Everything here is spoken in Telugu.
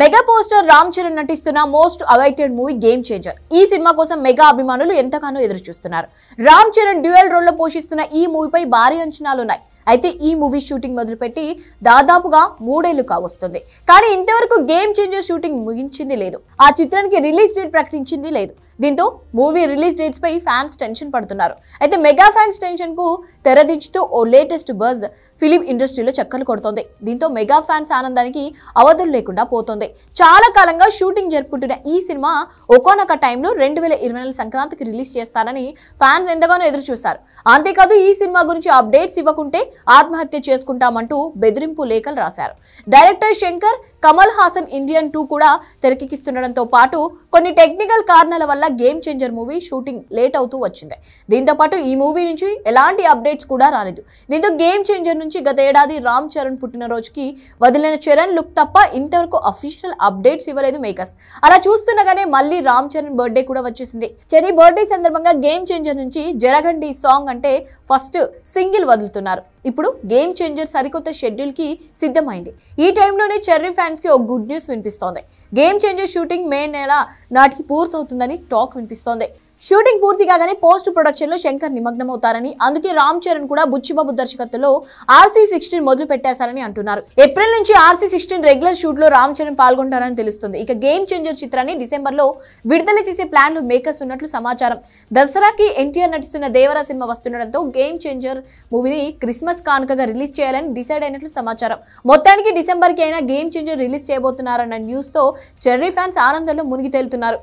మెగా పోస్టర్ రామ్ చరణ్ నటిస్తున్న most awaited movie game changer ఈ సినిమా కోసం మెగా అభిమానులు ఎంతగానో ఎదురు చూస్తున్నారు రామ్ చరణ్ డ్యూయల్ రోల్లో పోషిస్తున్న ఈ మూవీపై భారీ అంచనాలున్నాయి అయితే ఈ మూవీ షూటింగ్ మొదలుపెట్టి దాదాపుగా మూడేళ్లు కావస్తుంది కానీ ఇంతవరకు గేమ్ చేంజర్ షూటింగ్ ముగించింది లేదు ఆ చిత్రానికి రిలీజ్ డేట్ ప్రకటించింది లేదు దీంతో మూవీ రిలీజ్ డేట్స్ పై ఫ్యాన్స్ టెన్షన్ పడుతున్నారు అయితే మెగా ఫ్యాన్స్ టెన్షన్ కు తెరదించుతూ ఓ లేటెస్ట్ బజ్ ఫిలిం ఇండస్ట్రీలో చక్కర్లు కొడుతోంది దీంతో మెగా ఫ్యాన్స్ ఆనందానికి అవధులు లేకుండా పోతోంది చాలా కాలంగా షూటింగ్ జరుపుకుంటున్న ఈ సినిమా ఒకానొక టైంలో రెండు వేల ఇరవై నాలుగు సంక్రాంతికి రిలీజ్ చేస్తారని ఫ్యాన్స్ ఎంతగానో ఎదురు చూస్తారు అంతేకాదు ఈ సినిమా గురించి అప్డేట్స్ ఇవ్వకుంటే ఆత్మహత్య చేసుకుంటామంటూ బెదిరింపు లేఖలు రాశారు director Shankar Kamal Haasan Indian two కూడా తెరకెక్కిస్తుండడంతో పాటు కొన్ని టెక్నికల్ కారణాల వల్ల వల్ల game changer movie shooting late అవుతూ వచ్చింది దీంతో పాటు ఈ మూవీ నుంచి ఎలాంటి అప్డేట్స్ కూడా రాలేదు దీంతో గేమ్ చేంజర్ నుంచి గత ఏడాది రామ్ చరణ్ పుట్టినరోజుకి వదిలిన చరణ్ లుక్ తప్ప ఇంతవరకు అఫీషియల్ అప్డేట్స్ ఇవ్వలేదు మేకర్స్ అలా చూస్తుండగానే మళ్ళీ రామ్ చరణ్ బర్త్డే కూడా వచ్చేసింది చరీ బర్త్డే సందర్భంగా గేమ్ చేంజర్ నుంచి జరగండి సాంగ్ అంటే ఫస్ట్ సింగిల్ వదులుతున్నారు ఇప్పుడు గేమ్ చేంజర్ సరికొత్త షెడ్యూల్కి సిద్ధమైంది ఈ టైంలోనే చెర్రీ ఫ్యాన్స్కి ఒక గుడ్ న్యూస్ వినిపిస్తోంది గేమ్ చేంజర్ షూటింగ్ మే నెల నాటికి పూర్తవుతుందని టాక్ వినిపిస్తోంది షూటింగ్ పూర్తి కాగానే పోస్ట్ ప్రొడక్షన్ లో శంకర్ నిమగ్నమవుతారని అందుకే రామ్ చరణ్ కూడా బుచ్చిబాబు దర్శకత్వంలో ఆర్సీ సిక్స్టీన్ మొదలు పెట్టేశారని అంటున్నారు ఏప్రిల్ నుంచి ఆర్సీ సిక్స్టీన్ రెగ్యులర్ షూట్ లో రామ్ చరణ్ పాల్గొంటారని తెలుస్తుంది ఇక గేమ్ చేంజర్ చిత్రాన్ని డిసెంబర్ లో విడుదల చేసే ప్లాన్ లో మేకర్స్ ఉన్నట్లు సమాచారం దసరాకి ఎన్టీఆర్ నటిస్తున్న దేవరా సినిమా వస్తుండటంతో గేమ్ చేంజర్ మూవీని క్రిస్మస్ కానుకగా రిలీజ్ చేయాలని డిసైడ్ అయినట్లు సమాచారం మొత్తానికి డిసెంబర్కి అయినా గేమ్ చేంజర్ రిలీజ్ చేయబోతున్నారన్న న్యూస్తో చెర్రీ ఫ్యాన్స్ ఆనందంలో మునిగి తేలుతున్నారు